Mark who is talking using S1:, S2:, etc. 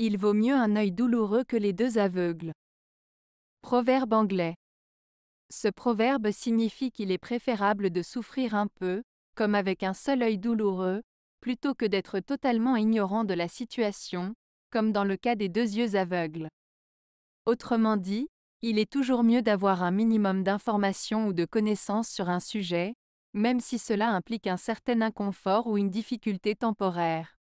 S1: Il vaut mieux un œil douloureux que les deux aveugles. Proverbe anglais. Ce proverbe signifie qu'il est préférable de souffrir un peu, comme avec un seul œil douloureux, plutôt que d'être totalement ignorant de la situation, comme dans le cas des deux yeux aveugles. Autrement dit, il est toujours mieux d'avoir un minimum d'informations ou de connaissances sur un sujet, même si cela implique un certain inconfort ou une difficulté temporaire.